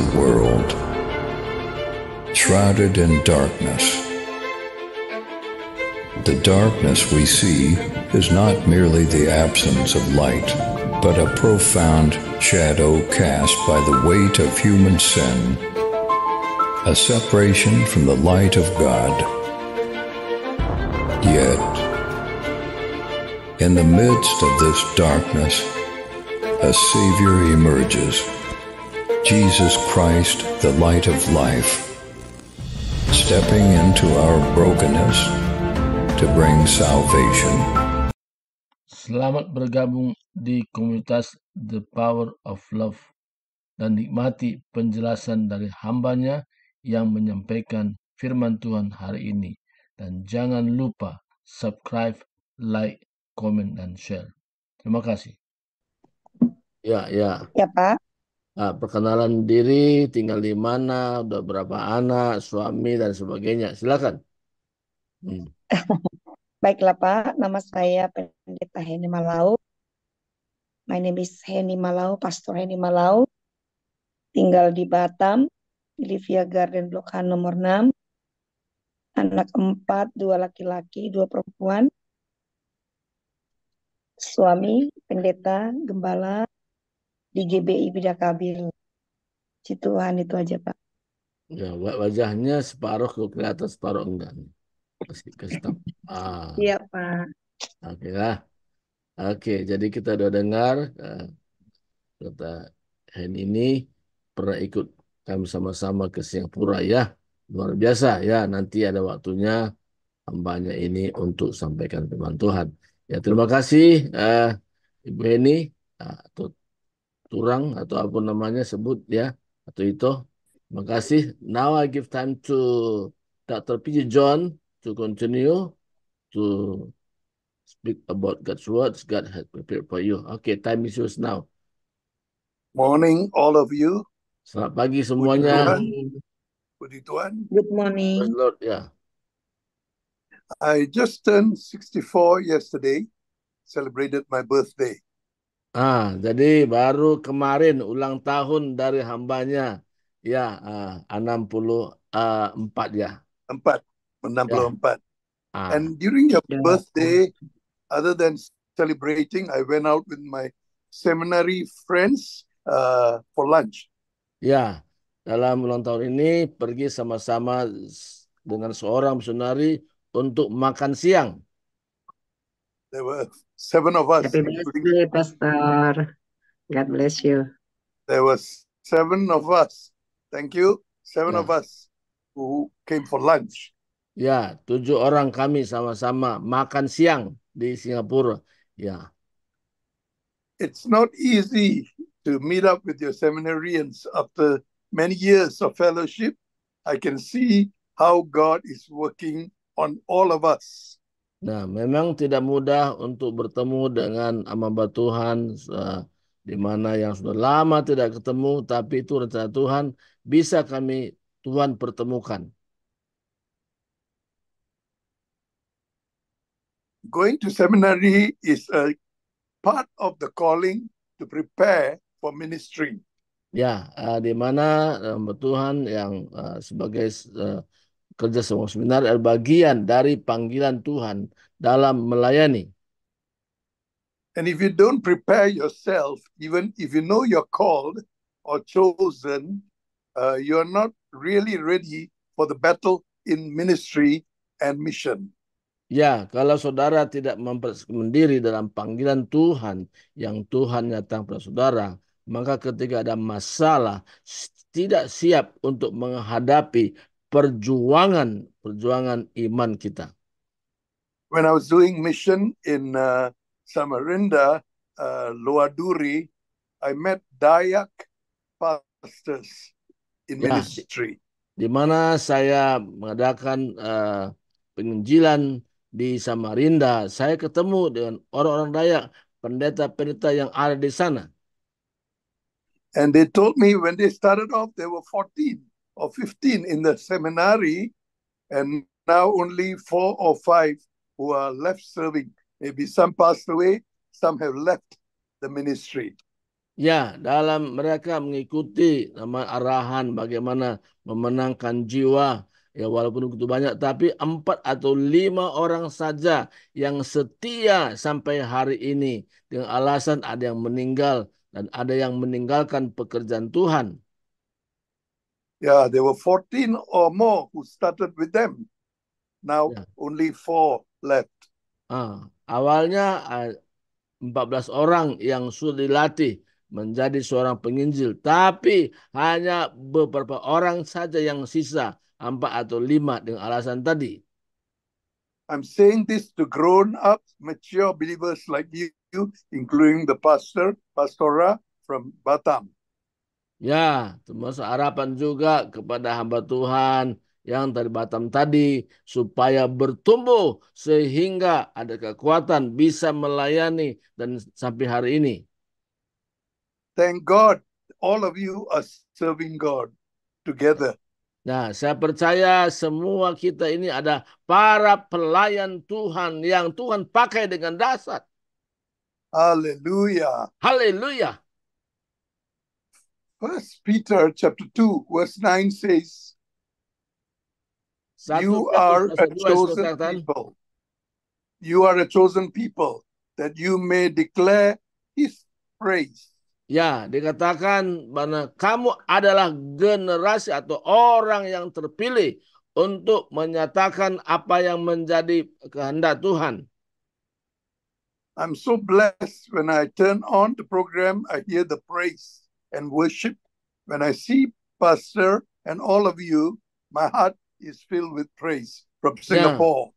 the world, shrouded in darkness. The darkness we see is not merely the absence of light, but a profound shadow cast by the weight of human sin, a separation from the light of God. Yet, in the midst of this darkness, a Savior emerges. Jesus Christ, the light of life, stepping into our brokenness to bring salvation. Selamat bergabung di komunitas The Power of Love dan nikmati penjelasan dari hambanya yang menyampaikan firman Tuhan hari ini. Dan jangan lupa subscribe, like, comment, dan share. Terima kasih. Ya, ya. Ya, Pak uh, perkenalan diri, tinggal di mana, udah berapa anak, suami dan sebagainya. Silakan. Hmm. Baiklah Pak, nama saya Pendeta Heni Malau. My name is Heni Malau, Pastor Heni Malau. Tinggal di Batam, di Livia Garden Blok H nomor 6. Anak empat, dua laki-laki, dua perempuan. Suami, pendeta, gembala, di GBI Bidakabir. Si Tuhan itu aja Pak. Ya, wajahnya separuh kelihatan separuh enggak. Kasih ke Iya, Ah. Iya Pak. Oke okay, lah. Oke, okay, jadi kita udah dengar eh, kata Hen ini pernah ikut kami sama-sama ke Singapura ya. Luar biasa ya. Nanti ada waktunya hambanya ini untuk sampaikan firman Tuhan. Ya terima kasih uh, Ibu Heni. Ah, tut Turang atau apa namanya sebut ya atau itu. Makasih. Now I give time to Dr. P. John to continue to speak about God's words God has prepared for you. Okay, time is yours now. Morning, all of you. Selamat pagi semuanya. Puji Tuhan. Good morning. Good Lord, yeah. I just turned 64 yesterday, celebrated my birthday. Ah, jadi baru kemarin ulang tahun dari hambanya. Ya, ah, 64 ah, ya. 4, 64. Ya. Ah. And during your ya. birthday, other than celebrating, I went out with my seminary friends uh, for lunch. Ya, dalam ulang tahun ini pergi sama-sama dengan seorang misionari untuk makan siang. There were seven of us. Happy birthday, Pastor. God bless you. There were seven of us. Thank you. Seven yeah. of us who came for lunch. Ya, tujuh orang kami sama-sama makan siang di Singapura. Ya. It's not easy to meet up with your seminarians after many years of fellowship. I can see how God is working on all of us. Nah, memang tidak mudah untuk bertemu dengan amamba Tuhan uh, di mana yang sudah lama tidak ketemu, tapi itu rencana Tuhan bisa kami Tuhan pertemukan. Going to seminary is a part of the calling to prepare for ministry. Ya, uh, di mana uh, Tuhan yang uh, sebagai uh, kerja semua seminar adalah bagian dari panggilan Tuhan dalam melayani. And if you don't prepare yourself, even if you know you're called or chosen, uh, you're not really ready for the battle in ministry and mission. Ya, kalau saudara tidak mendiri dalam panggilan Tuhan yang Tuhan nyatakan pada saudara, maka ketika ada masalah tidak siap untuk menghadapi perjuangan perjuangan iman kita. When I was doing mission in uh, Samarinda, uh, Luaduri, I met Dayak pastors in ya, ministry. Di, di mana saya mengadakan uh, penginjilan di Samarinda, saya ketemu dengan orang-orang Dayak, pendeta-pendeta yang ada di sana. And they told me when they started off, they were 14 or 15 in the seminary, and now only four or five who are left serving. Maybe some passed away, some have left the ministry. Ya, dalam mereka mengikuti nama arahan bagaimana memenangkan jiwa ya walaupun begitu banyak tapi empat atau lima orang saja yang setia sampai hari ini dengan alasan ada yang meninggal dan ada yang meninggalkan pekerjaan Tuhan Yeah, there were 14 or more who started with them. Now yeah. only four left. Ah, awalnya 14 ah, orang yang sudah dilatih menjadi seorang penginjil, tapi hanya beberapa orang saja yang sisa, empat atau lima dengan alasan tadi. I'm saying this to grown up, mature believers like you, including the pastor, pastora from Batam. Ya, termasuk harapan juga kepada hamba Tuhan yang dari Batam tadi supaya bertumbuh sehingga ada kekuatan bisa melayani dan sampai hari ini. Thank God, all of you are serving God together. Nah, saya percaya semua kita ini ada para pelayan Tuhan yang Tuhan pakai dengan dasar. Haleluya. Haleluya. First Peter chapter 2 verse 9 says you are a chosen people. You are a chosen people that you may declare his praise. Ya, dikatakan bahwa kamu adalah generasi atau orang yang terpilih untuk menyatakan apa yang menjadi kehendak Tuhan. I'm so blessed when I turn on the program, I hear the praise and worship. When I see Pastor and all of you, my heart is filled with praise from ya. Singapore.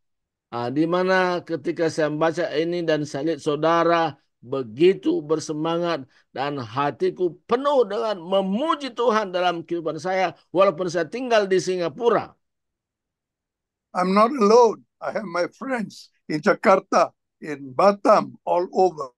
Nah, di mana ketika saya membaca ini dan saya lihat saudara begitu bersemangat dan hatiku penuh dengan memuji Tuhan dalam kehidupan saya walaupun saya tinggal di Singapura. I'm not alone. I have my friends in Jakarta, in Batam, all over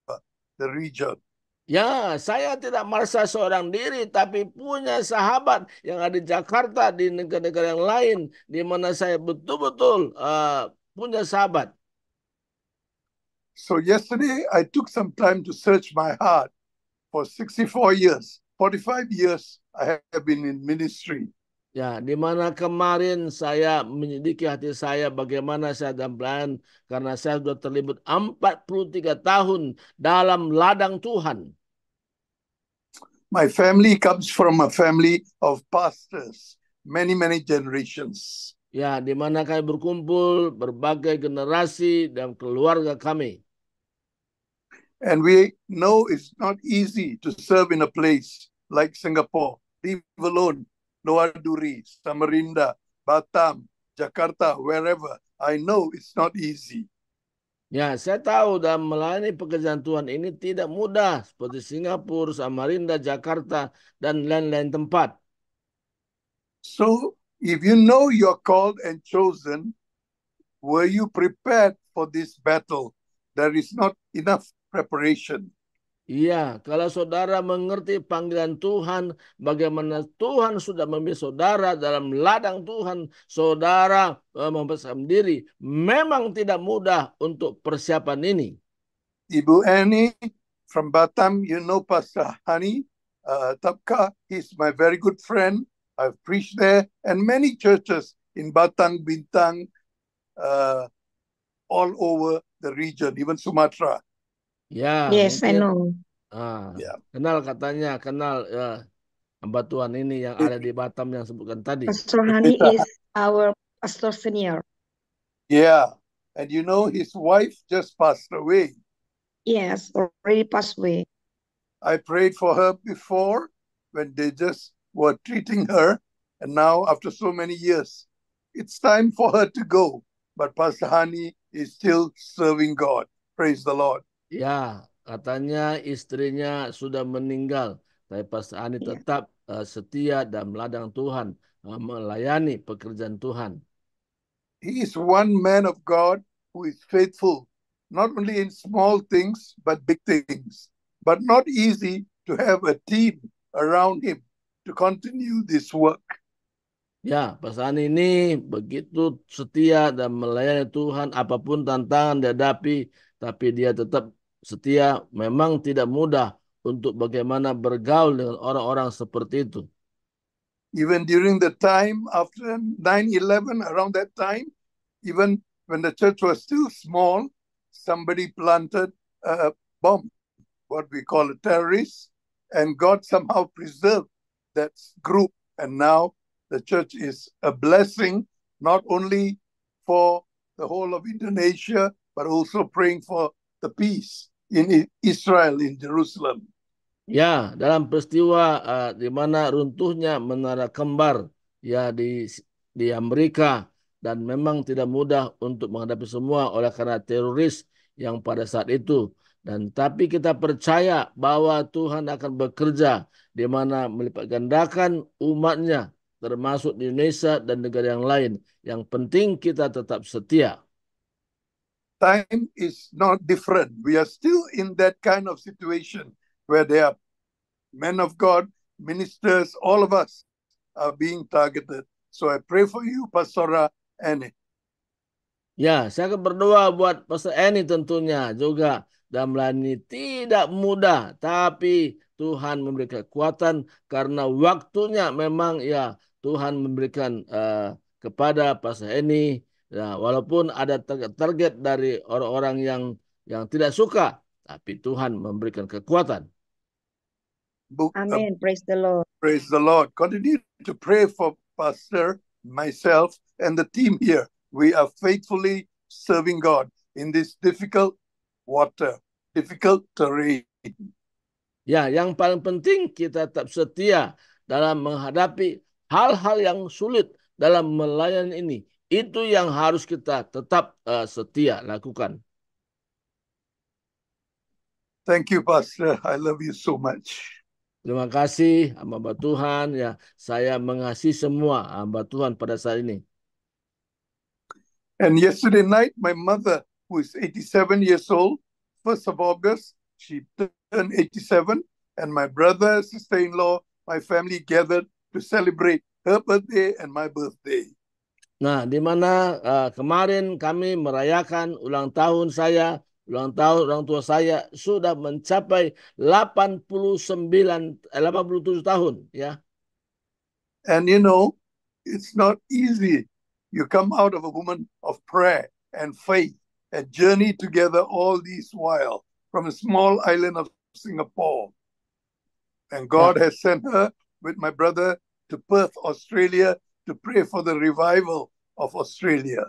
the region. Ya, saya tidak merasa seorang diri, tapi punya sahabat yang ada di Jakarta, di negara-negara yang lain, di mana saya betul-betul uh, punya sahabat. So yesterday I took some time to search my heart. For 64 years, 45 years I have been in ministry. Ya, di mana kemarin saya menyidiki hati saya bagaimana saya dan pelayan karena saya sudah terlibat 43 tahun dalam ladang Tuhan. My family comes from a family of pastors, many many generations. Ya, di mana kami berkumpul berbagai generasi dan keluarga kami. And we know it's not easy to serve in a place like Singapore, leave alone Luar Duri, Samarinda, Batam, Jakarta, wherever. I know it's not easy. Ya, saya tahu dalam melayani pekerjaan Tuhan ini tidak mudah seperti Singapura, Samarinda, Jakarta, dan lain-lain tempat. So, if you know you're called and chosen, were you prepared for this battle? There is not enough preparation. Iya, kalau saudara mengerti panggilan Tuhan, bagaimana Tuhan sudah memilih saudara dalam ladang Tuhan, saudara eh, mempersiapkan diri. Memang tidak mudah untuk persiapan ini. Ibu Eni from Batam, you know Pastor Hani uh, Tapka, he's my very good friend. I've preached there and many churches in Batam, Bintang, uh, all over the region, even Sumatra. Ya. Yes, mungkin, I know. Ah, yeah. Kenal katanya, kenal ya hamba Tuhan ini yang ada di Batam yang sebutkan tadi. Pastor Hani is our pastor senior. Yeah, and you know his wife just passed away. Yes, already passed away. I prayed for her before when they just were treating her, and now after so many years, it's time for her to go. But Pastor Hani is still serving God. Praise the Lord. Ya, katanya istrinya sudah meninggal, tapi Pastor Ani ya. tetap uh, setia dan meladang Tuhan, uh, melayani pekerjaan Tuhan. He is one man of God who is faithful, not only in small things but big things, but not easy to have a team around him to continue this work. Ya, pasangan ini begitu setia dan melayani Tuhan apapun tantangan dihadapi, tapi dia tetap setia memang tidak mudah untuk bagaimana bergaul dengan orang-orang seperti itu. Even during the time after 9/11 around that time, even when the church was still small, somebody planted a bomb, what we call a terrorist, and God somehow preserved that group and now the church is a blessing not only for the whole of Indonesia but also praying for the peace in Israel in Jerusalem. Ya, dalam peristiwa uh, di mana runtuhnya menara kembar ya di di Amerika dan memang tidak mudah untuk menghadapi semua oleh karena teroris yang pada saat itu dan tapi kita percaya bahwa Tuhan akan bekerja di mana melipatgandakan gandakan umatnya termasuk di Indonesia dan negara yang lain. Yang penting kita tetap setia time is not different. We are still in that kind of situation where there are men of God, ministers, all of us are being targeted. So I pray for you, Pastora Annie. Ya, saya berdoa buat Pastor Annie tentunya juga dan melayani tidak mudah, tapi Tuhan memberikan kekuatan karena waktunya memang ya Tuhan memberikan uh, kepada Pastor Annie Ya, walaupun ada target dari orang-orang yang yang tidak suka, tapi Tuhan memberikan kekuatan. Amin. Praise the Lord. Praise the Lord. Continue to pray for Pastor, myself, and the team here. We are faithfully serving God in this difficult water, difficult terrain. Ya, yang paling penting kita tetap setia dalam menghadapi hal-hal yang sulit dalam melayan ini itu yang harus kita tetap uh, setia lakukan. Thank you, Pastor. I love you so much. Terima kasih hamba Tuhan ya saya mengasihi semua hamba Tuhan pada saat ini. And yesterday night my mother who is 87 years old, first of August she turned 87 and my brother, sister-in-law, my family gathered to celebrate her birthday and my birthday. Nah, di mana uh, kemarin kami merayakan ulang tahun saya, ulang tahun orang tua saya sudah mencapai 89 87 eh, tahun, ya. And you know, it's not easy. You come out of a woman of prayer and faith a journey together all this while from a small island of Singapore. And God yeah. has sent her with my brother to Perth, Australia to pray for the revival of Australia.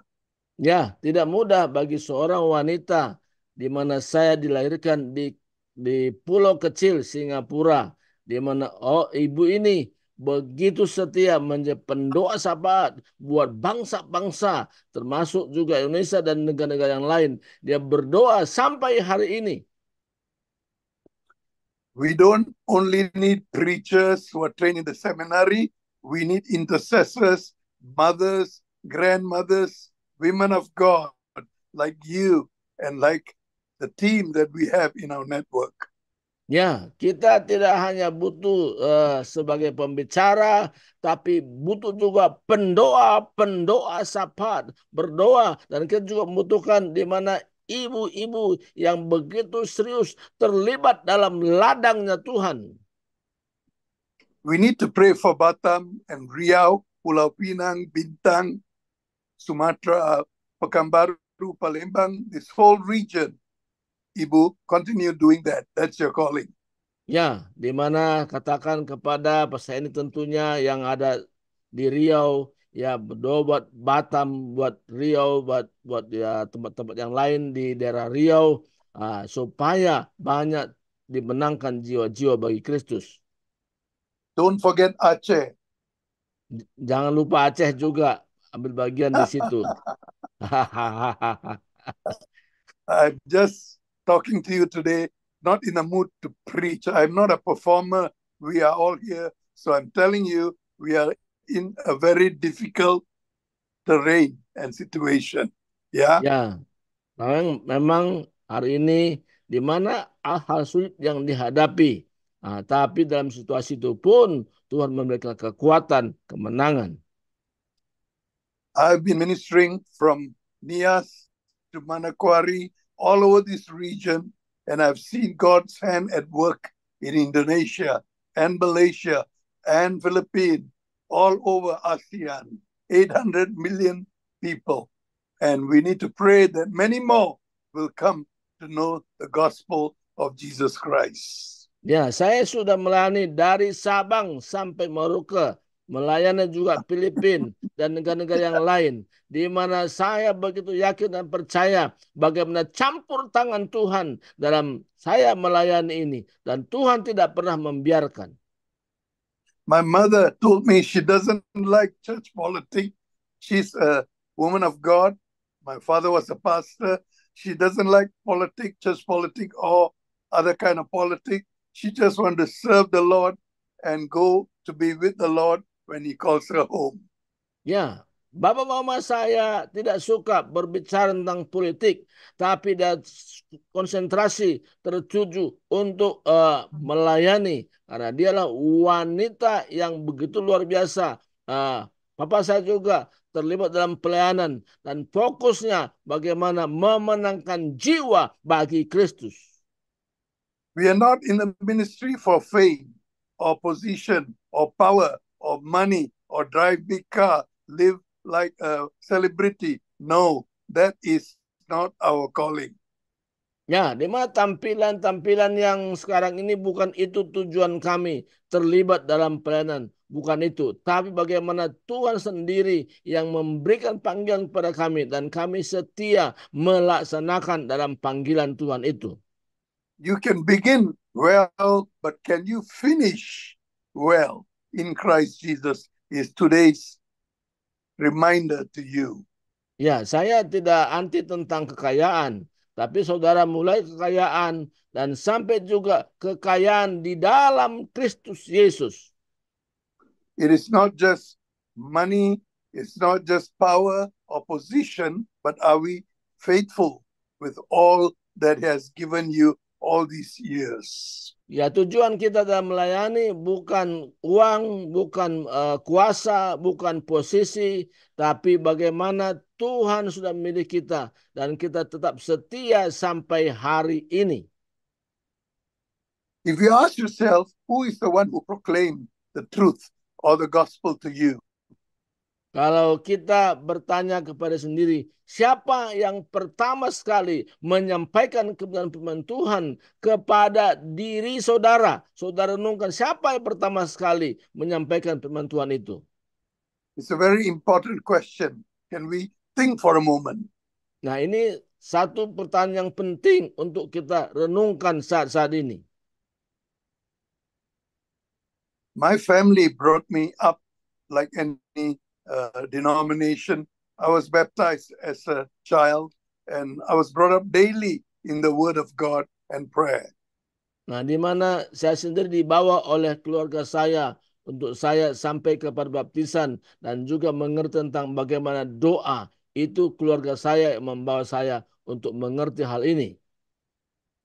Ya, tidak mudah bagi seorang wanita di mana saya dilahirkan di di pulau kecil Singapura di mana oh ibu ini begitu setia menjadi pendoa sahabat buat bangsa-bangsa termasuk juga Indonesia dan negara-negara yang lain dia berdoa sampai hari ini we don't only need preachers who are trained the seminary we need intercessors mothers grandmothers, women of God like you and like the team that we have in our network. Ya, kita tidak hanya butuh uh, sebagai pembicara, tapi butuh juga pendoa, pendoa sapat, berdoa, dan kita juga membutuhkan di mana ibu-ibu yang begitu serius terlibat dalam ladangnya Tuhan. We need to pray for Batam and Riau, Pulau Pinang, Bintang, Sumatra, uh, Pekanbaru, Palembang, this whole region. Ibu, continue doing that. That's your calling. Ya, di mana katakan kepada pesaing tentunya yang ada di Riau, ya berdoa buat Batam, buat Riau, buat buat ya tempat-tempat yang lain di daerah Riau, uh, supaya banyak dimenangkan jiwa-jiwa bagi Kristus. Don't forget Aceh. Jangan lupa Aceh juga ambil bagian di situ. I'm just talking to you today, not in a mood to preach. I'm not a performer. We are all here. So I'm telling you, we are in a very difficult terrain and situation. Yeah. Ya. Memang, memang hari ini di mana hal-hal sulit yang dihadapi. Nah, tapi dalam situasi itu pun Tuhan memberikan kekuatan, kemenangan. I've been ministering from Nias to Manakwari, all over this region, and I've seen God's hand at work in Indonesia and Malaysia and Philippines, all over ASEAN, 800 million people. And we need to pray that many more will come to know the gospel of Jesus Christ. Ya, saya sudah melayani dari Sabang sampai Merauke melayani juga Filipina dan negara-negara yang lain di mana saya begitu yakin dan percaya bagaimana campur tangan Tuhan dalam saya melayani ini dan Tuhan tidak pernah membiarkan. My mother told me she doesn't like church politics. She's a woman of God. My father was a pastor. She doesn't like politics, church politics or other kind of politics. She just want to serve the Lord and go to be with the Lord when he calls her home. Ya, Bapak mama saya tidak suka berbicara tentang politik, tapi dia konsentrasi tertuju untuk uh, melayani karena dialah wanita yang begitu luar biasa. Uh, eh, Papa saya juga terlibat dalam pelayanan dan fokusnya bagaimana memenangkan jiwa bagi Kristus. We are not in the ministry for fame or position or power or money or drive big car, live like a celebrity. No, that is not our calling. Ya, di mana tampilan-tampilan yang sekarang ini bukan itu tujuan kami terlibat dalam pelayanan. Bukan itu. Tapi bagaimana Tuhan sendiri yang memberikan panggilan kepada kami. Dan kami setia melaksanakan dalam panggilan Tuhan itu. You can begin well, but can you finish well? in Christ Jesus is today's reminder to you. Ya, saya tidak anti tentang kekayaan, tapi saudara mulai kekayaan dan sampai juga kekayaan di dalam Kristus Yesus. It is not just money, it's not just power or position, but are we faithful with all that has given you all these years? Ya tujuan kita dalam melayani bukan uang, bukan uh, kuasa, bukan posisi, tapi bagaimana Tuhan sudah memilih kita dan kita tetap setia sampai hari ini. If you ask yourself, who is the one who proclaimed the truth or the gospel to you? Kalau kita bertanya kepada sendiri, siapa yang pertama sekali menyampaikan kebenaran Tuhan kepada diri saudara? Saudara renungkan, siapa yang pertama sekali menyampaikan firman Tuhan itu? It's a very important question. Can we think for a moment? Nah, ini satu pertanyaan yang penting untuk kita renungkan saat-saat ini. My family brought me up like any Uh, denomination. I was baptized as a child and I was brought up daily in the word of God and prayer. Nah, di mana saya sendiri dibawa oleh keluarga saya untuk saya sampai kepada baptisan dan juga mengerti tentang bagaimana doa. Itu keluarga saya yang membawa saya untuk mengerti hal ini.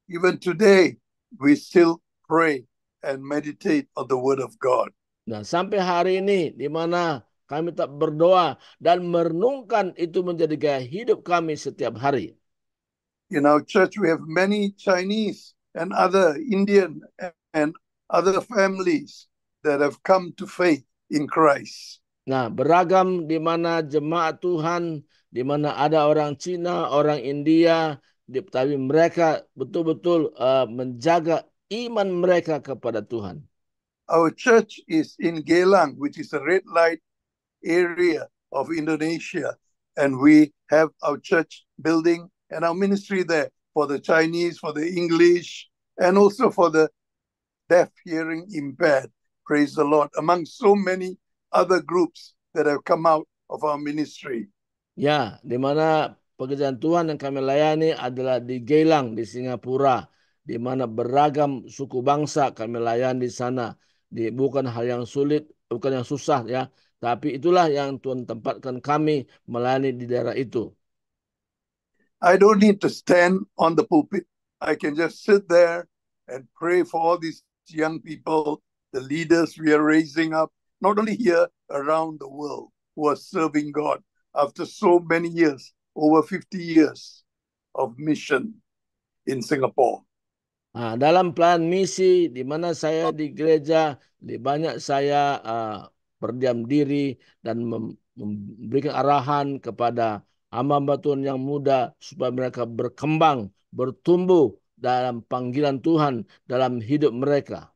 Even today, we still pray and meditate on the word of God. Nah, sampai hari ini di mana kami tak berdoa dan merenungkan itu menjadi gaya hidup kami setiap hari. In our church we have many Chinese and other Indian and other families that have come to faith in Christ. Nah, beragam di mana jemaat Tuhan, di mana ada orang Cina, orang India, tapi mereka betul-betul uh, menjaga iman mereka kepada Tuhan. Our church is in Geylang, which is a red light area of Indonesia. And we have our church building and our ministry there for the Chinese, for the English, and also for the deaf, hearing impaired. Praise the Lord. Among so many other groups that have come out of our ministry. Ya, di mana pekerjaan Tuhan yang kami layani adalah di Geylang, di Singapura, di mana beragam suku bangsa kami layani di sana. Di, bukan hal yang sulit, bukan yang susah ya, Tapi itulah yang Tuhan tempatkan kami melayani di daerah itu. I don't need to stand on the pulpit. I can just sit there and pray for all these young people, the leaders we are raising up, not only here, around the world, who are serving God after so many years, over 50 years of mission in Singapore. Nah, dalam plan misi di mana saya di gereja, di banyak saya uh, berdiam diri dan memberikan arahan kepada hamba Tuhan yang muda supaya mereka berkembang, bertumbuh dalam panggilan Tuhan dalam hidup mereka.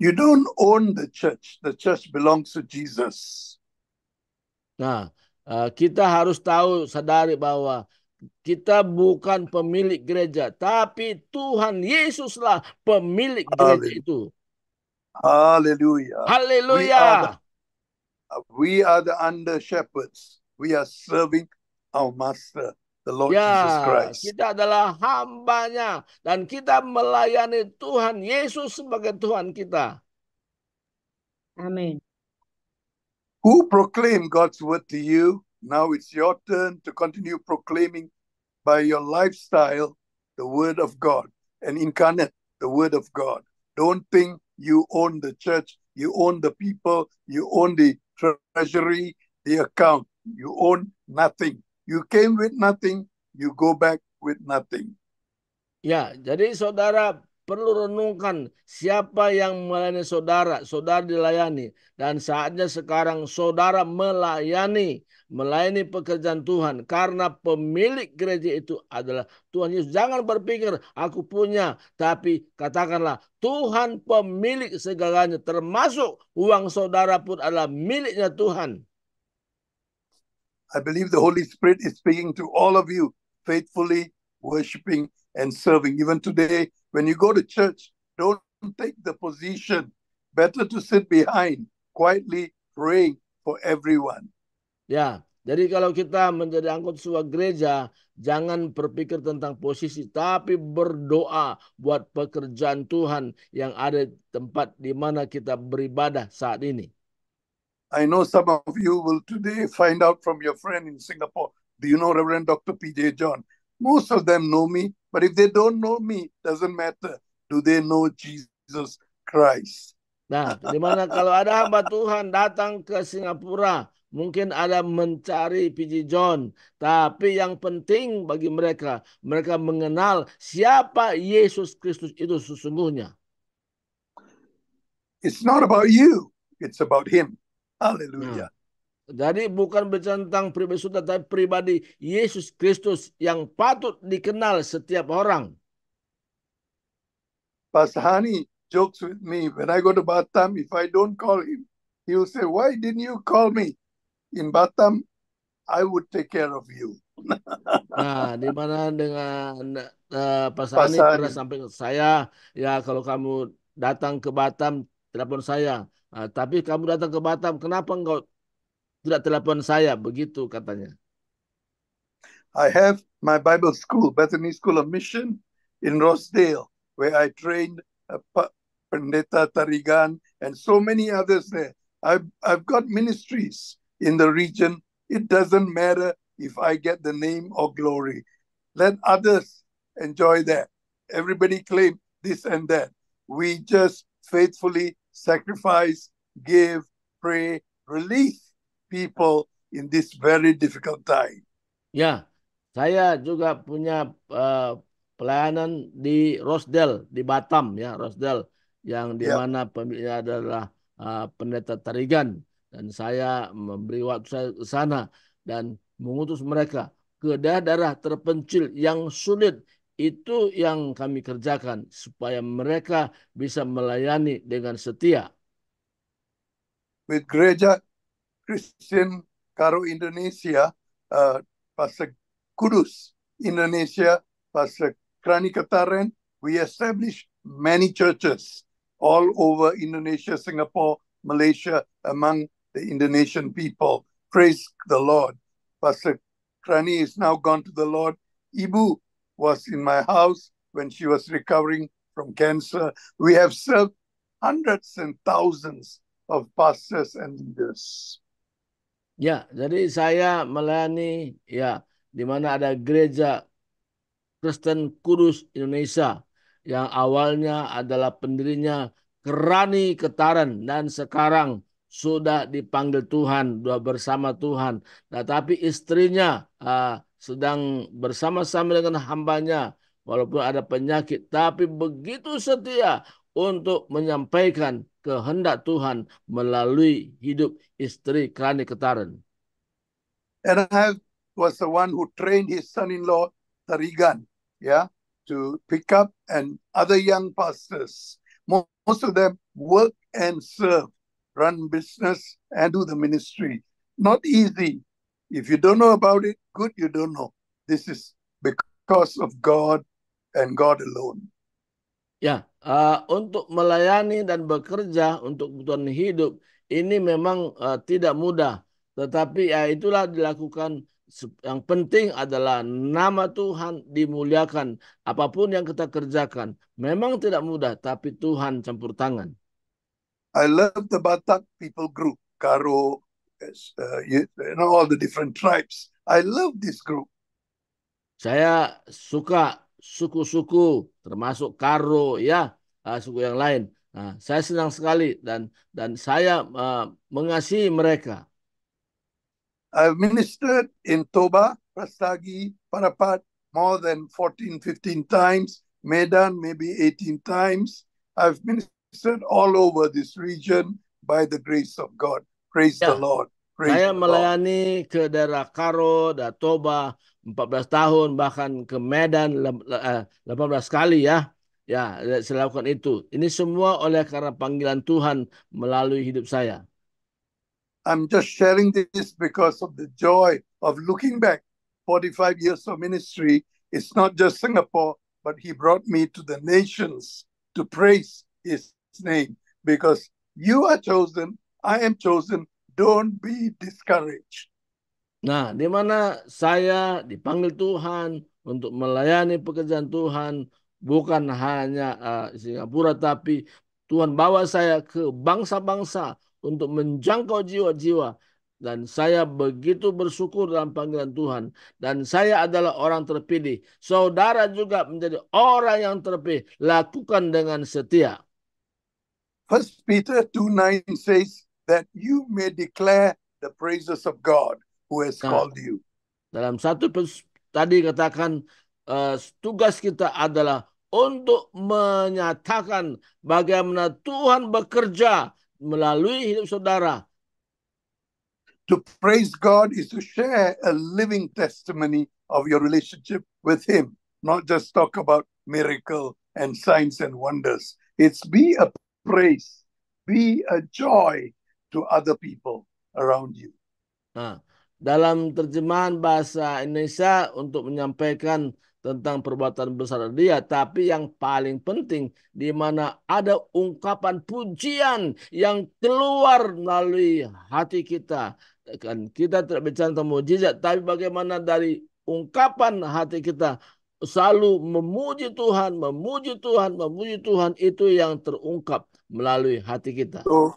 You don't own the church. The church belongs to Jesus. Nah, eh, kita harus tahu sadari bahwa kita bukan pemilik gereja, tapi Tuhan Yesuslah pemilik gereja itu. Hallelujah. Hallelujah. We are the, the under shepherds. We are serving our master the Lord ya, Jesus Christ. Kita adalah hambanya dan kita melayani Tuhan Yesus sebagai Tuhan kita. Amin. Who proclaim God's word to you? Now it's your turn to continue proclaiming by your lifestyle the word of God and incarnate the word of God. Don't think you own the church, you own the people, you own the treasury, the account, you own nothing. You came with nothing, you go back with nothing. Ya, jadi saudara perlu renungkan siapa yang melayani saudara, saudara dilayani. Dan saatnya sekarang saudara melayani, melayani pekerjaan Tuhan. Karena pemilik gereja itu adalah Tuhan Yesus. Jangan berpikir aku punya, tapi katakanlah Tuhan pemilik segalanya. Termasuk uang saudara pun adalah miliknya Tuhan. I believe the Holy Spirit is speaking to all of you faithfully worshiping and serving. Even today, when you go to church, don't take the position. Better to sit behind, quietly praying for everyone. Ya, jadi kalau kita menjadi anggota gereja, jangan berpikir tentang posisi, tapi berdoa buat pekerjaan Tuhan yang ada di tempat di mana kita beribadah saat ini. I know some of you will today find out from your friend in Singapore. Do you know Reverend Dr. P.J. John? Most of them know me, but if they don't know me, doesn't matter. Do they know Jesus Christ? Nah, dimana kalau ada hamba Tuhan datang ke Singapura, mungkin ada mencari PJ John, tapi yang penting bagi mereka, mereka mengenal siapa Yesus Kristus itu sesungguhnya. It's not about you, it's about him. Hallelujah. Nah. Jadi bukan bicara tentang pribadi sutra, tapi pribadi Yesus Kristus yang patut dikenal setiap orang. Pastor Hani jokes with me when I go to Batam. If I don't call him, he will say, "Why didn't you call me?" In Batam, I would take care of you. nah, di mana dengan uh, Pastor Hani pernah sampai ke saya, ya kalau kamu datang ke Batam, telepon saya. Uh, tapi kamu datang ke Batam, kenapa enggak tidak telepon saya begitu katanya. I have my Bible school, Bethany School of Mission in Rosedale, where I trained Pendeta Tarigan and so many others there. I've, I've got ministries in the region. It doesn't matter if I get the name or glory. Let others enjoy that. Everybody claim this and that. We just faithfully sacrifice, give, pray, release people in this very difficult time. Ya, saya juga punya uh, pelayanan di Rosdel di Batam ya Rosdel yang di ya. mana yeah. pemiliknya adalah uh, pendeta Tarigan dan saya memberi waktu saya ke sana dan mengutus mereka ke daerah-daerah terpencil yang sulit itu yang kami kerjakan supaya mereka bisa melayani dengan setia. With great Christian Karo Indonesia uh, pasal Kudus Indonesia Pastor Krani we established many churches all over Indonesia, Singapore, Malaysia, among the Indonesian people. Praise the Lord. Pastor Krani is now gone to the Lord. Ibu was in my house when she was recovering from cancer. We have served hundreds and thousands of pastors and leaders. Ya, jadi saya melayani ya di mana ada gereja Kristen Kudus Indonesia yang awalnya adalah pendirinya Kerani Ketaran dan sekarang sudah dipanggil Tuhan, dua bersama Tuhan. Nah, tapi istrinya uh, sedang bersama-sama dengan hambanya walaupun ada penyakit tapi begitu setia untuk menyampaikan kehendak Tuhan melalui hidup istri Krani Ketaren. Ahab was the one who trained his son-in-law Tarigan, yeah, to pick up and other young pastors. Most of them work and serve, run business and do the ministry. Not easy. If you don't know about it, good you don't know. This is because of God and God alone. Ya, uh, untuk melayani dan bekerja untuk kebutuhan hidup ini memang uh, tidak mudah. Tetapi ya itulah dilakukan yang penting adalah nama Tuhan dimuliakan. Apapun yang kita kerjakan memang tidak mudah, tapi Tuhan campur tangan. I love the Batak people group, Karo, uh, you know all the different tribes. I love this group. Saya suka suku-suku termasuk Karo ya ah, suku yang lain. Nah, saya senang sekali dan dan saya uh, mengasihi mereka. I've ministered in Toba, Prastagi, Parapat more than 14, 15 times, Medan maybe 18 times. I've ministered all over this region by the grace of God. Praise ya. the Lord. Saya melayani ke daerah Karo, daerah Toba, 14 tahun bahkan ke Medan 18 eh, kali ya. Ya, saya lakukan itu. Ini semua oleh karena panggilan Tuhan melalui hidup saya. I'm just sharing this because of the joy of looking back 45 years of ministry. It's not just Singapore, but he brought me to the nations to praise his name because you are chosen, I am chosen Don't be discouraged. Nah, di mana saya dipanggil Tuhan untuk melayani pekerjaan Tuhan bukan hanya uh, Singapura tapi Tuhan bawa saya ke bangsa-bangsa untuk menjangkau jiwa-jiwa dan saya begitu bersyukur dalam panggilan Tuhan dan saya adalah orang terpilih saudara juga menjadi orang yang terpilih lakukan dengan setia First Peter 2:9 says that you may declare the praises of God who has nah, called you. Dalam satu tadi katakan uh, tugas kita adalah untuk menyatakan bagaimana Tuhan bekerja melalui hidup saudara. To praise God is to share a living testimony of your relationship with Him, not just talk about miracle and signs and wonders. It's be a praise, be a joy, to other people around you. Nah, dalam terjemahan bahasa Indonesia untuk menyampaikan tentang perbuatan besar dia, tapi yang paling penting di mana ada ungkapan pujian yang keluar melalui hati kita. Kan kita tidak bicara tentang mujizat, tapi bagaimana dari ungkapan hati kita selalu memuji Tuhan, memuji Tuhan, memuji Tuhan itu yang terungkap melalui hati kita. So,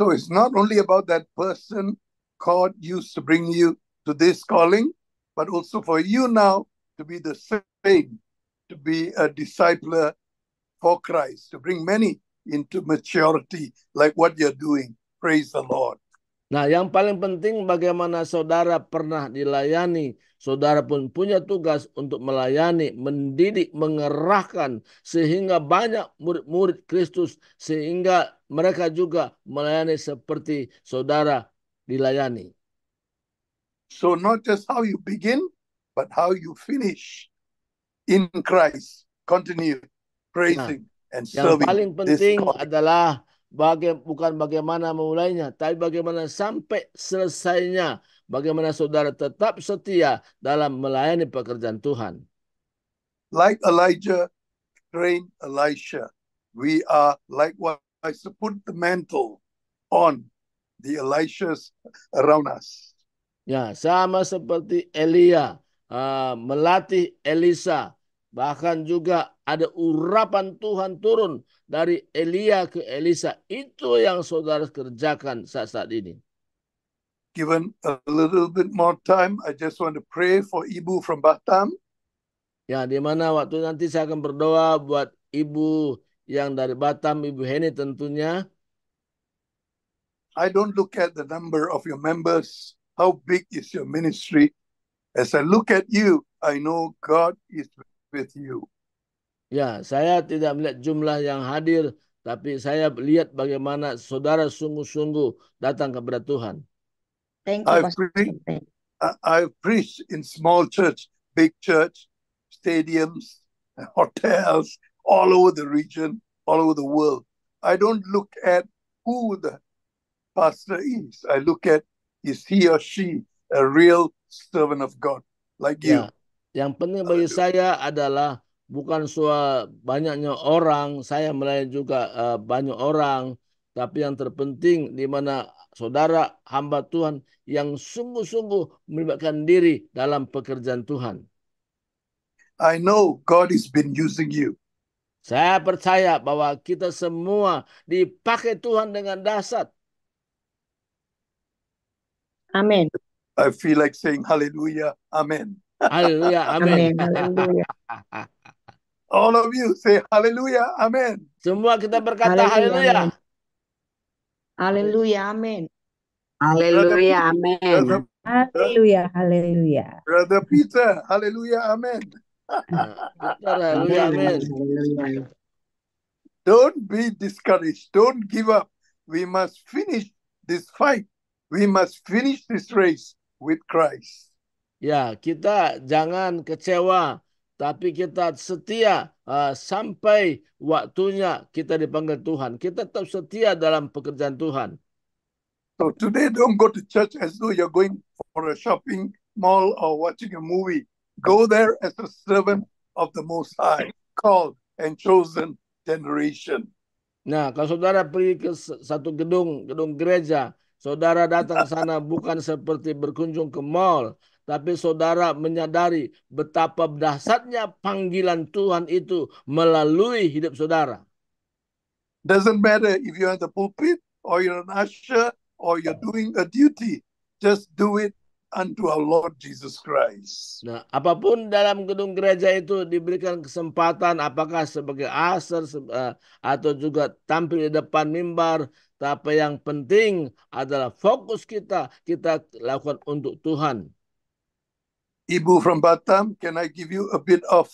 So it's not only about that person God used to bring you to this calling, but also for you now to be the same, to be a discipler for Christ, to bring many into maturity like what you're doing. Praise the Lord. Nah, yang paling penting bagaimana saudara pernah dilayani, saudara pun punya tugas untuk melayani, mendidik, mengerahkan sehingga banyak murid-murid Kristus sehingga mereka juga melayani seperti saudara dilayani. So not just how you begin, but how you finish in Christ. Continue nah, praising nah, and serving. Yang paling penting adalah baga bukan bagaimana memulainya, tapi bagaimana sampai selesainya. Bagaimana saudara tetap setia dalam melayani pekerjaan Tuhan. Like Elijah trained Elisha, we are likewise to put the mantle on the Elishas around us. Ya, sama seperti Elia uh, melatih Elisa Bahkan juga ada urapan Tuhan turun dari Elia ke Elisa. Itu yang saudara kerjakan saat-saat ini. Given a little bit more time, I just want to pray for Ibu from Batam. Ya, di mana waktu nanti saya akan berdoa buat Ibu yang dari Batam, Ibu Heni tentunya. I don't look at the number of your members. How big is your ministry? As I look at you, I know God is with you. Ya, saya tidak melihat jumlah yang hadir, tapi saya lihat bagaimana saudara sungguh-sungguh datang kepada Tuhan. Thank you, I've, pre I've preached in small church, big church, stadiums, hotels, all over the region, all over the world. I don't look at who the pastor is. I look at is he or she a real servant of God like yeah. you? Yang penting oh, bagi saya adalah bukan soal banyaknya orang, saya melayan juga uh, banyak orang, tapi yang terpenting di mana saudara hamba Tuhan yang sungguh-sungguh melibatkan diri dalam pekerjaan Tuhan. I know God has been using you. Saya percaya bahwa kita semua dipakai Tuhan dengan dasar. Amin. I feel like saying hallelujah. Amin. Hallelujah. Amen. Amen. All of you say hallelujah. Amen. Semua kita berkata hallelujah. Hallelujah. Amen. Hallelujah. Amen. hallelujah. Hallelujah. Brother Peter. Hallelujah. Amen. hallelujah. Amen. Don't be discouraged. Don't give up. We must finish this fight. We must finish this race with Christ. Ya, kita jangan kecewa, tapi kita setia uh, sampai waktunya kita dipanggil Tuhan. Kita tetap setia dalam pekerjaan Tuhan. So today don't go to church as though you're going for a shopping mall or watching a movie. Go there as a servant of the Most High, called and chosen generation. Nah, kalau saudara pergi ke satu gedung, gedung gereja, saudara datang ke sana bukan seperti berkunjung ke mall, tapi saudara menyadari betapa dahsyatnya panggilan Tuhan itu melalui hidup saudara. Doesn't matter if you're in the pulpit or you're an usher or you're doing a duty. Just do it unto our Lord Jesus Christ. Nah, apapun dalam gedung gereja itu diberikan kesempatan apakah sebagai usher eh, atau juga tampil di depan mimbar, tapi yang penting adalah fokus kita kita lakukan untuk Tuhan. Ibu from Batam, can I give you a bit of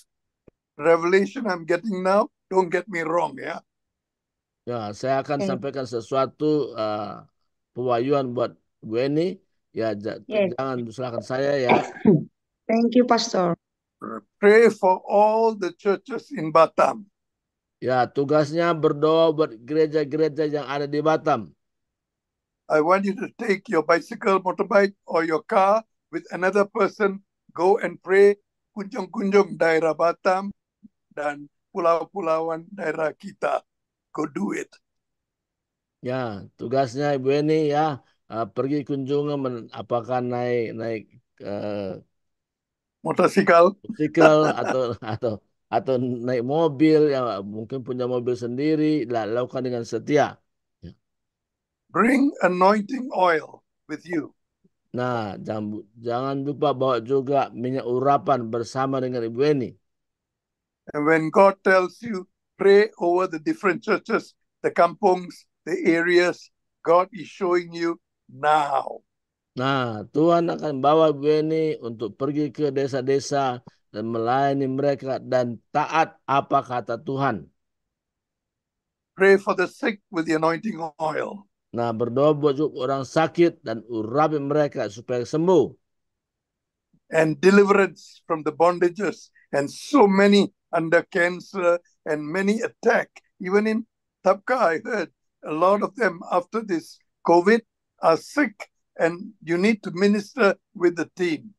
revelation I'm getting now? Don't get me wrong ya. Ya, saya akan okay. sampaikan sesuatu uh, pewahyuan buat Bu Eni. Ya, yes. jangan silakan saya ya. Thank you, Pastor. Pray for all the churches in Batam. Ya, tugasnya berdoa buat gereja-gereja yang ada di Batam. I want you to take your bicycle, motorbike, or your car with another person go and pray kunjung-kunjung daerah Batam dan pulau-pulauan daerah kita. Go do it. Ya, tugasnya Ibu Eni ya uh, pergi kunjungan apakah naik naik uh, eh, motosikal, motosikal atau atau atau naik mobil ya mungkin punya mobil sendiri lakukan dengan setia. Ya. Bring anointing oil with you. Nah, jangan, jangan lupa bawa juga minyak urapan bersama dengan Ibu Eni. And when God tells you pray over the different churches, the kampungs, the areas, God is showing you now. Nah, Tuhan akan bawa Ibu Eni untuk pergi ke desa-desa dan melayani mereka dan taat apa kata Tuhan. Pray for the sick with the anointing oil. Nah berdoa buat orang sakit dan urapi mereka supaya sembuh. And deliverance from the bondages and so many under cancer and many attack. Even in Tapka, I heard a lot of them after this COVID are sick and you need to minister with the team.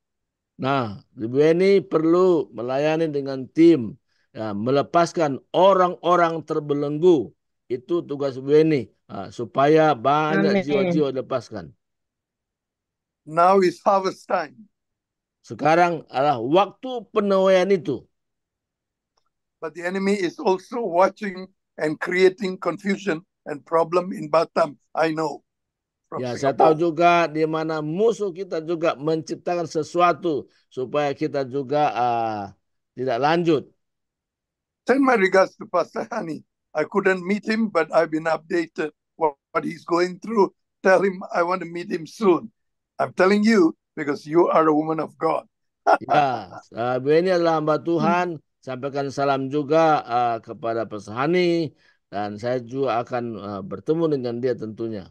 Nah, di Eni perlu melayani dengan tim, ya, melepaskan orang-orang terbelenggu itu tugas Beni uh, supaya banyak jiwa-jiwa lepaskan Now is harvest time. Sekarang adalah waktu penawaian itu. But the enemy is also watching and creating confusion and problem in Batam. I know. Ya, Singapore. saya tahu juga di mana musuh kita juga menciptakan sesuatu supaya kita juga uh, tidak lanjut. Send my regards to Pastor Hani. I couldn't meet him, but I've been updated what, what he's going through. Tell him I want to meet him soon. I'm telling you because you are a woman of God. ya, uh, ini adalah hamba Tuhan. Sampaikan salam juga uh, kepada Pesahani dan saya juga akan uh, bertemu dengan dia tentunya.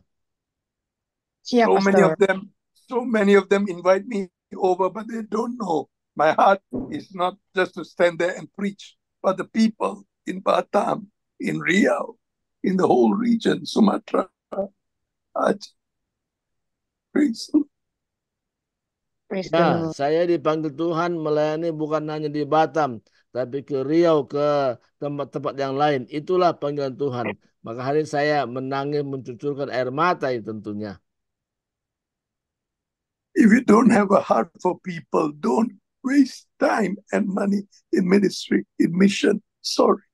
Yeah, so many of them, so many of them invite me over, but they don't know. My heart is not just to stand there and preach, but the people in Batam in Riau, in the whole region, Sumatra. Praise Nah, saya dipanggil Tuhan melayani bukan hanya di Batam, tapi ke Riau, ke tempat-tempat yang lain. Itulah panggilan Tuhan. Maka hari saya menangis mencucurkan air mata ya, tentunya. If you don't have a heart for people, don't waste time and money in ministry, in mission. Sorry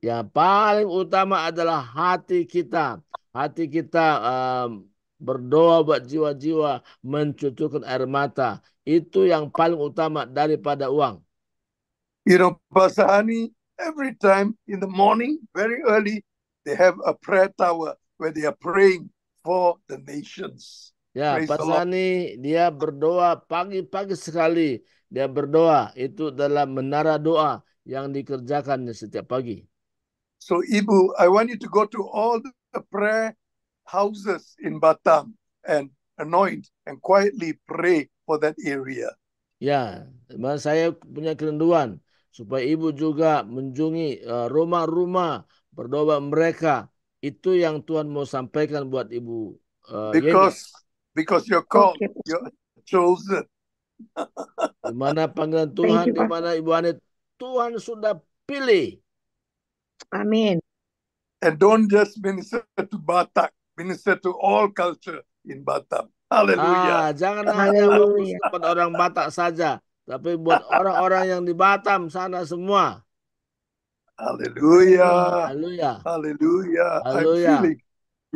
yang paling utama adalah hati kita. Hati kita um, berdoa buat jiwa-jiwa mencucurkan air mata. Itu yang paling utama daripada uang. You know, Pastor every time in the morning, very early, they have a prayer tower where they are praying for the nations. Ya, Praise dia berdoa pagi-pagi sekali. Dia berdoa itu dalam menara doa yang dikerjakannya setiap pagi. So, Ibu, I want you to go to all the prayer houses in Batam and anoint and quietly pray for that area. Ya, saya punya kerinduan supaya ibu juga menjungi eh, rumah-rumah berdoa mereka. Itu yang Tuhan mau sampaikan buat ibu. Uh, eh, because Yeni. because you're called, you're chosen. di mana panggilan Tuhan, di mana ibu anet? Tuhan sudah pilih. Amin. And don't just minister to Batak, minister to all culture in Batam. Haleluya. Ah, jangan hanya buat orang Batak saja, tapi buat orang-orang yang di Batam sana semua. Haleluya. Haleluya. Haleluya. Haleluya. I'm feeling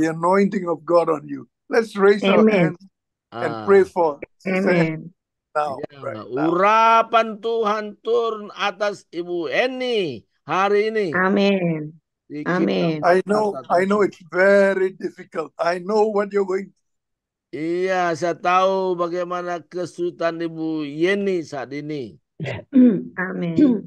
the anointing of God on you. Let's raise Amen. our hands ah. and pray for Amen. Now, ya, right urapan now. Tuhan turun atas Ibu Eni Harini. Amen. Amen. I know, I know it's very difficult. I know what you're going Iya, saya tahu bagaimana kesulitan Ibu Yeni saat ini. Amin.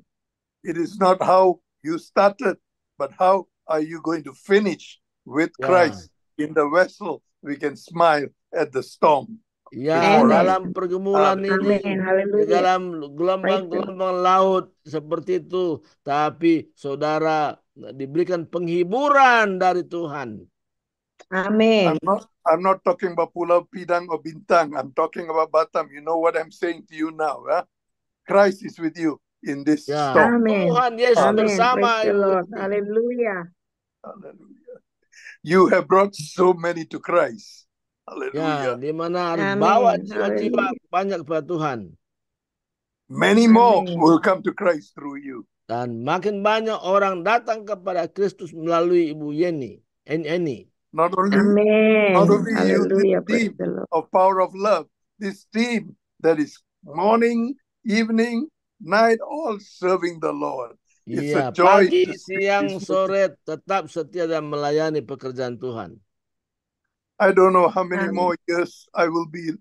It is not how you started, but how are you going to finish with yeah. Christ in the vessel? We can smile at the storm. Ya, Amen. Iya, dalam pergumulan Amen. Iya, ini, Hallelujah. dalam gelombang-gelombang laut seperti itu, tapi saudara diberikan penghiburan dari Tuhan. Amin. I'm not, I'm not talking about Pulau Pidang or Bintang. I'm talking about Batam. You know what I'm saying to you now. Eh? Christ is with you in this yeah. storm. Amen. Tuhan Yesus Amen. bersama. Hallelujah. Hallelujah. You have brought so many to Christ. Haleluya. Ya, di mana harus Amin. bawa jiwa-jiwa banyak kepada Tuhan. Many more Amin. will come to Christ through you. Dan makin banyak orang datang kepada Kristus melalui Ibu Yeni, Eni. Not only, Amen. not only Hallelujah. you, this team of power of love, this team that is morning, evening, night, all serving the Lord. It's ya, a iya, joy pagi, siang, sore tetap setia dan melayani pekerjaan Tuhan. I don't know how many um, more years I will be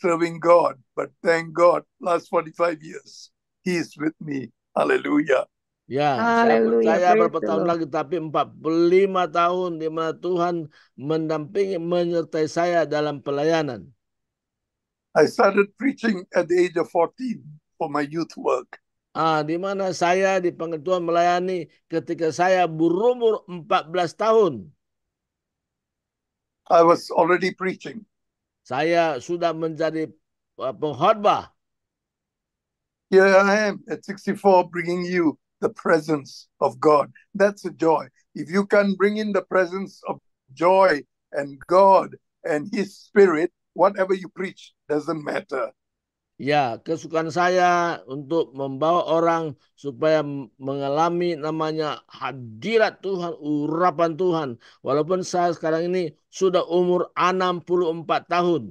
serving God, but thank God, last 45 years, He is with me. Hallelujah. Ya, Hallelujah. saya, saya berapa tahun lagi, tapi 45 tahun di mana Tuhan mendampingi, menyertai saya dalam pelayanan. I started preaching at the age of 14 for my youth work. Ah, di mana saya di pengetuan melayani ketika saya berumur 14 tahun. I was already preaching. Saya sudah menjadi uh, pengkhotbah. Here I am at 64 bringing you the presence of God. That's a joy. If you can bring in the presence of joy and God and His Spirit, whatever you preach doesn't matter. Ya, kesukaan saya untuk membawa orang supaya mengalami namanya hadirat Tuhan, urapan Tuhan. Walaupun saya sekarang ini sudah umur 64 tahun.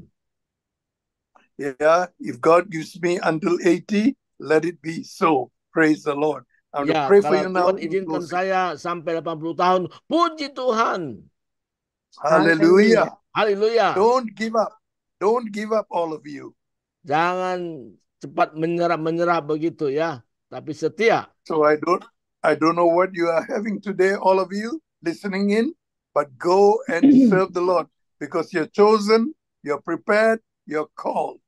Yeah, if God gives me until 80, let it be so. Praise the Lord. I'm ya, pray kalau for you Tuhan now. izinkan saya sampai 80 tahun, puji Tuhan. Hallelujah. Hallelujah. Don't give up. Don't give up all of you. Jangan cepat menyerah menyerah begitu ya, tapi setia. So I don't I don't know what you are having today, all of you listening in, but go and serve the Lord because you're chosen, you're prepared, you're called.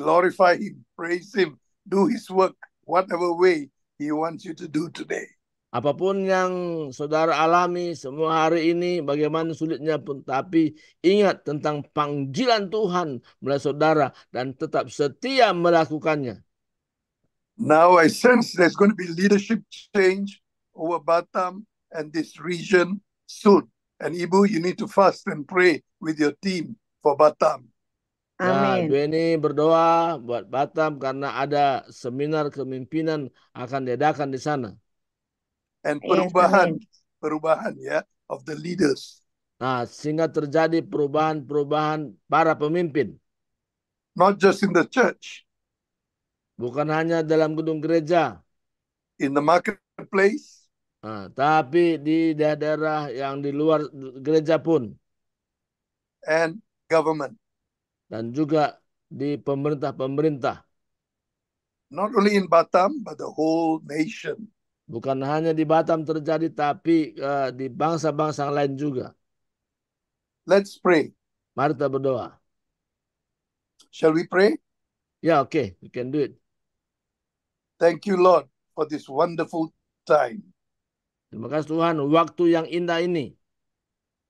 Glorify Him, praise Him, do His work, whatever way He wants you to do today. Apapun yang saudara alami semua hari ini, bagaimana sulitnya pun, tapi ingat tentang panggilan Tuhan melalui saudara dan tetap setia melakukannya. Now I sense there's going to be leadership change over Batam and this region soon. And Ibu, you need to fast and pray with your team for Batam. Nah, Amin. Benny berdoa buat Batam karena ada seminar kemimpinan akan diadakan di sana and perubahan perubahan ya of the leaders. Nah, sehingga terjadi perubahan-perubahan para pemimpin. Not just in the church. Bukan hanya dalam gedung gereja. In the marketplace. Nah, tapi di daerah-daerah yang di luar gereja pun. And government. Dan juga di pemerintah-pemerintah. Not only in Batam, but the whole nation. Bukan hanya di Batam terjadi, tapi uh, di bangsa-bangsa lain juga. Let's pray. Mari kita berdoa. Shall we pray? Yeah, okay, we can do it. Thank you, Lord, for this wonderful time. Terima kasih Tuhan, waktu yang indah ini.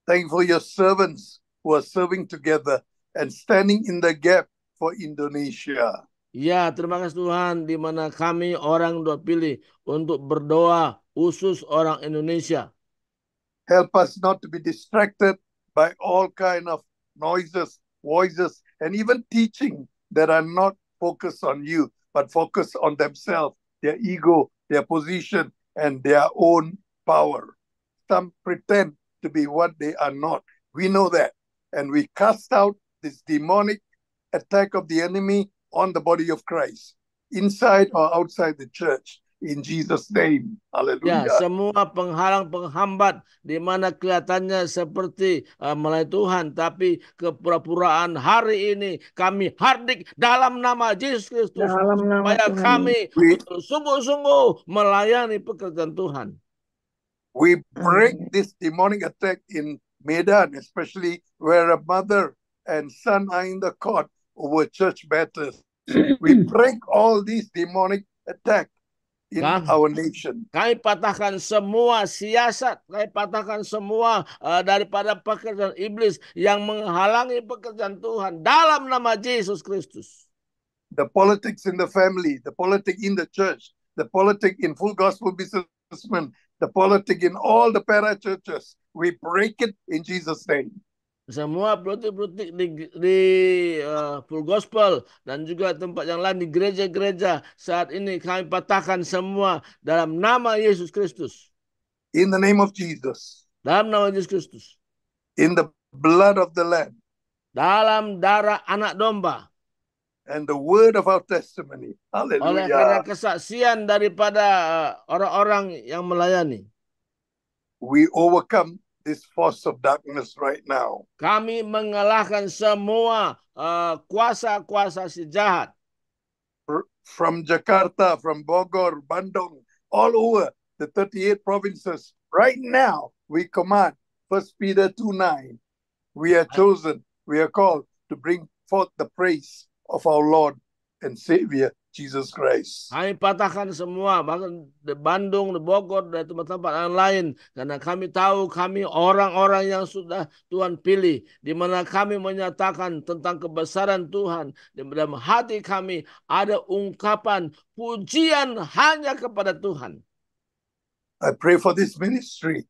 Thank you for your servants who are serving together and standing in the gap for Indonesia. Ya, terima kasih Tuhan di mana kami orang dua pilih untuk berdoa khusus orang Indonesia. Help us not to be distracted by all kind of noises, voices, and even teaching that are not focused on you, but focus on themselves, their ego, their position, and their own power. Some pretend to be what they are not. We know that. And we cast out this demonic attack of the enemy on the body of Christ, inside or outside the church. In Jesus' name, Haleluya. Ya, semua penghalang penghambat di mana kelihatannya seperti uh, melayani Tuhan, tapi kepura-puraan hari ini kami hardik dalam nama Yesus Kristus dalam nama supaya Tuhan. kami sungguh-sungguh melayani pekerjaan Tuhan. We break this demonic attack in Medan, especially where a mother and son are in the court over church matters. we break all these demonic attack in Kami, our nation. Kami patahkan semua siasat, kami patahkan semua uh, daripada pekerjaan iblis yang menghalangi pekerjaan Tuhan dalam nama Yesus Kristus. The politics in the family, the politics in the church, the politics in full gospel businessmen, the politics in all the parachurches, we break it in Jesus' name. semua politik-politik di, di uh, full gospel dan juga tempat yang lain di gereja-gereja saat ini kami patahkan semua dalam nama Yesus Kristus. In the name of Jesus. Dalam nama Yesus Kristus. In the blood of the Lamb. Dalam darah anak domba. And the word of our testimony. Hallelujah. Oleh karena kesaksian daripada eh, orang-orang yang melayani. We overcome this force of darkness right now. Kami mengalahkan semua uh, kuasa-kuasa uh, si jahat. From Jakarta, from Bogor, Bandung, all over the 38 provinces. Right now, we command First Peter 2:9. We are chosen, we are called to bring forth the praise of our Lord and Savior Jesus Christ. Kami patahkan semua, bahkan di Bandung, di Bogor, dan tempat-tempat lain. Karena kami tahu kami orang-orang yang sudah Tuhan pilih. Di mana kami menyatakan tentang kebesaran Tuhan. Di dalam hati kami ada ungkapan pujian hanya kepada Tuhan. I pray for this ministry.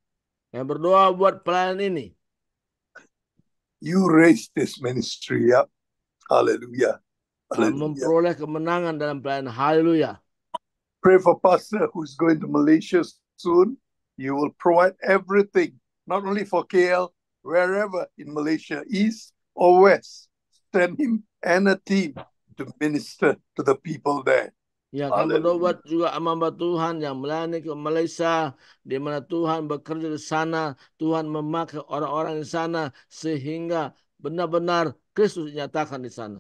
Yang berdoa buat pelayan ini. You raise this ministry up. Hallelujah memperoleh kemenangan dalam pelayanan. Haleluya. Pray for pastor who's going to Malaysia soon. You will provide everything, not only for KL, wherever in Malaysia, east or west. Send him and a team to minister to the people there. Ya, kami berdoa juga hamba Tuhan yang melayani ke Malaysia, di mana Tuhan bekerja di sana, Tuhan memakai orang-orang di sana, sehingga benar-benar Kristus dinyatakan di sana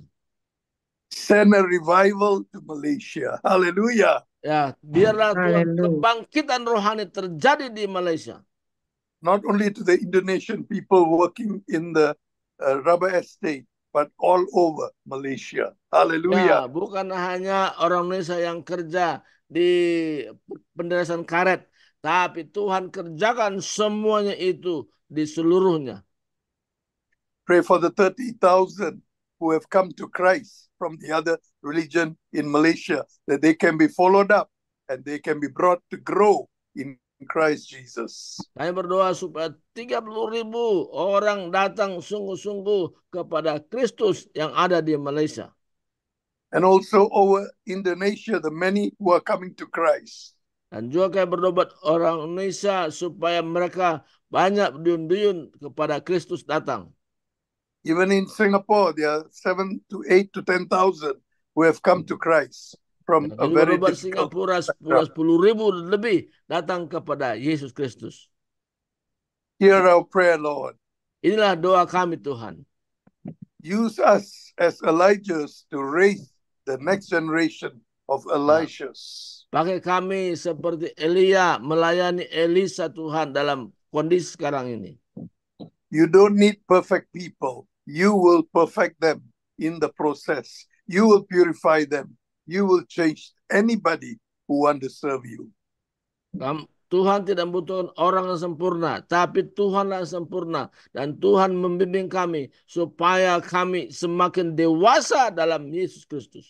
send a revival to Malaysia. Haleluya. Ya, biarlah kebangkitan rohani terjadi di Malaysia. Not only to the Indonesian people working in the uh, rubber estate, but all over Malaysia. Haleluya. Ya, bukan hanya orang Indonesia yang kerja di penderasan karet, tapi Tuhan kerjakan semuanya itu di seluruhnya. Pray for the 30,000 who have come to Christ from the other religion in Malaysia, that they can be followed up and they can be brought to grow in Christ Jesus. Kami berdoa supaya 30 ribu orang datang sungguh-sungguh kepada Kristus yang ada di Malaysia. And also over Indonesia, the many who are coming to Christ. Dan juga kami berdoa orang Indonesia supaya mereka banyak berduyun-duyun kepada Kristus datang. Even in Singapore, there are seven to eight to ten thousand who have come to Christ from a very Bapak Singapura sepuluh ribu lebih datang kepada Yesus Kristus. Hear our prayer, Lord. Inilah doa kami, Tuhan. Use us as Elijahs to raise the next generation of nah. Elishas. Pakai kami seperti Elia melayani Elisa Tuhan dalam kondisi sekarang ini. You don't need perfect people you will perfect them in the process. You will purify them. You will change anybody who want to serve you. Tuhan tidak butuh orang yang sempurna, tapi Tuhanlah yang sempurna. Dan Tuhan membimbing kami supaya kami semakin dewasa dalam Yesus Kristus.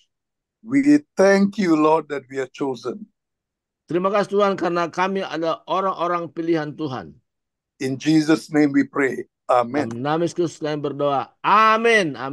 We thank you Lord that we are chosen. Terima kasih Tuhan karena kami adalah orang-orang pilihan Tuhan. In Jesus name we pray. Amin. Dalam Kalian berdoa. Amin. Amin.